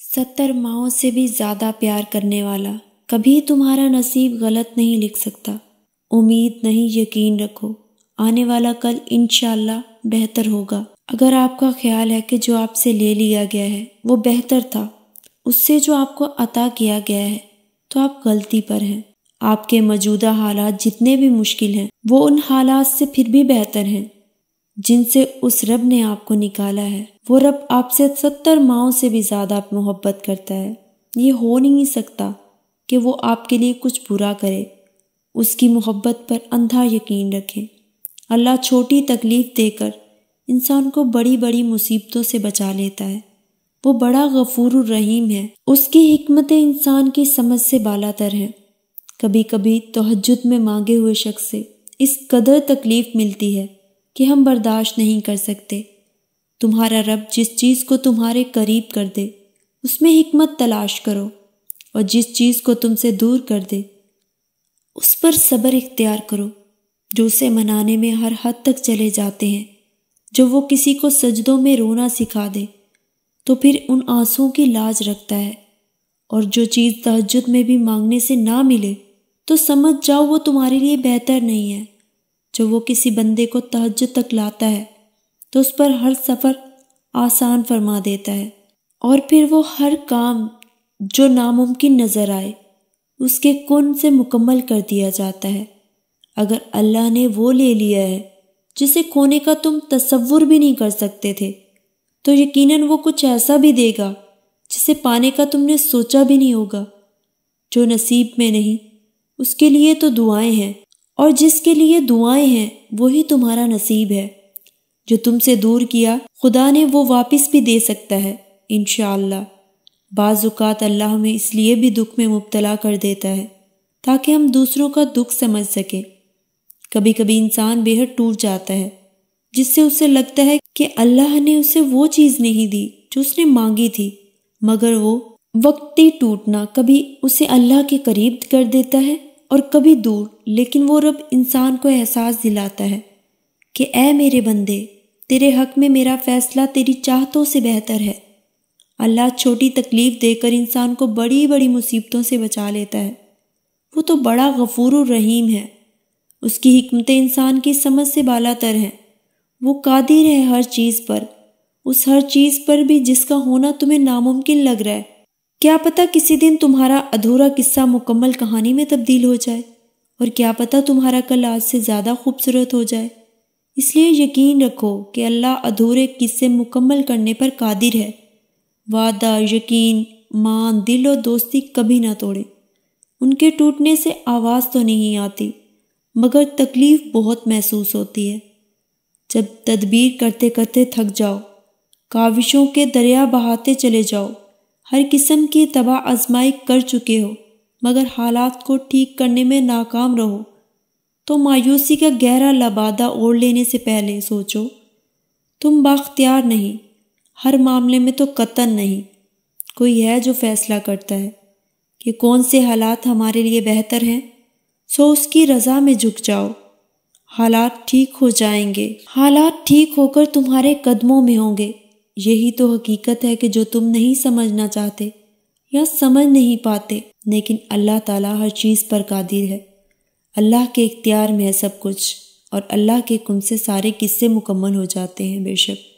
सत्तर माओ से भी ज़्यादा प्यार करने वाला कभी तुम्हारा नसीब गलत नहीं लिख सकता उम्मीद नहीं यकीन रखो आने वाला कल इनशाला बेहतर होगा अगर आपका ख्याल है कि जो आपसे ले लिया गया है वो बेहतर था उससे जो आपको अता किया गया है तो आप गलती पर हैं आपके मौजूदा हालात जितने भी मुश्किल हैं वो उन हालात से फिर भी बेहतर हैं जिनसे उस रब ने आपको निकाला है वो रब आपसे सत्तर माओ से भी ज़्यादा आप मोहब्बत करता है ये हो नहीं सकता कि वो आपके लिए कुछ बुरा करे उसकी मोहब्बत पर अंधा यकीन रखें अल्लाह छोटी तकलीफ़ देकर इंसान को बड़ी बड़ी मुसीबतों से बचा लेता है वो बड़ा गफूर रहीम है उसकी हमतें इंसान की समझ से बालातर हैं कभी कभी तहजद में मांगे हुए शख्स से इस कदर तकलीफ़ मिलती है कि हम बर्दाश्त नहीं कर सकते तुम्हारा रब जिस चीज़ को तुम्हारे करीब कर दे उसमें हिकमत तलाश करो और जिस चीज़ को तुमसे दूर कर दे उस पर सब्र इख्तियार करो जो उसे मनाने में हर हद तक चले जाते हैं जो वो किसी को सजदों में रोना सिखा दे तो फिर उन आंसुओं की लाज रखता है और जो चीज़ तहजद में भी मांगने से ना मिले तो समझ जाओ वो तुम्हारे लिए बेहतर नहीं है जब वो किसी बंदे को तहज तक लाता है तो उस पर हर सफ़र आसान फरमा देता है और फिर वो हर काम जो नामुमकिन नज़र आए उसके कुन से मुकम्मल कर दिया जाता है अगर अल्लाह ने वो ले लिया है जिसे खोने का तुम तस्वुर भी नहीं कर सकते थे तो यकीनन वो कुछ ऐसा भी देगा जिसे पाने का तुमने सोचा भी नहीं होगा जो नसीब में नहीं उसके लिए तो दुआएं हैं और जिसके लिए दुआएं हैं वही तुम्हारा नसीब है जो तुमसे दूर किया खुदा ने वो वापस भी दे सकता है इन बाजुकात अल्लाह हमें इसलिए भी दुख में मुबतला कर देता है ताकि हम दूसरों का दुख समझ सकें कभी कभी इंसान बेहद टूट जाता है जिससे उसे लगता है कि अल्लाह ने उसे वो चीज़ नहीं दी जो उसने मांगी थी मगर वो वक्ती टूटना कभी उसे अल्लाह के करीब कर देता है और कभी दूर लेकिन वो रब इंसान को एहसास दिलाता है कि ए मेरे बंदे तेरे हक में मेरा फैसला तेरी चाहतों से बेहतर है अल्लाह छोटी तकलीफ़ देकर इंसान को बड़ी बड़ी मुसीबतों से बचा लेता है वो तो बड़ा गफूर रहीम है उसकी हमतें इंसान की समझ से बाला तर हैं वो कादिर है हर चीज़ पर उस हर चीज़ पर भी जिसका होना तुम्हें नामुमकिन लग रहा है क्या पता किसी दिन तुम्हारा अधूरा किस्सा मुकम्मल कहानी में तब्दील हो जाए और क्या पता तुम्हारा कल आज से ज़्यादा खूबसूरत हो जाए इसलिए यकीन रखो कि अल्लाह अधूरे किस्से मुकम्मल करने पर कादिर है वादा यकीन मान दिल और दोस्ती कभी ना तोड़े उनके टूटने से आवाज़ तो नहीं आती मगर तकलीफ़ बहुत महसूस होती है जब तदबीर करते करते थक जाओ काविशों के दरिया बहाते चले जाओ हर किस्म की तबाह आजमाई कर चुके हो मगर हालात को ठीक करने में नाकाम रहो तो मायूसी का गहरा लबादा ओढ़ लेने से पहले सोचो तुम बाख्तियार नहीं हर मामले में तो कतन नहीं कोई है जो फैसला करता है कि कौन से हालात हमारे लिए बेहतर हैं सो उसकी रज़ा में झुक जाओ हालात ठीक हो जाएंगे हालात ठीक होकर तुम्हारे कदमों में होंगे यही तो हकीकत है कि जो तुम नहीं समझना चाहते या समझ नहीं पाते लेकिन अल्लाह ताला हर चीज़ पर कादिर है अल्लाह के इख्तियार में है सब कुछ और अल्लाह के कुम से सारे किस्से मुकम्मल हो जाते हैं बेशक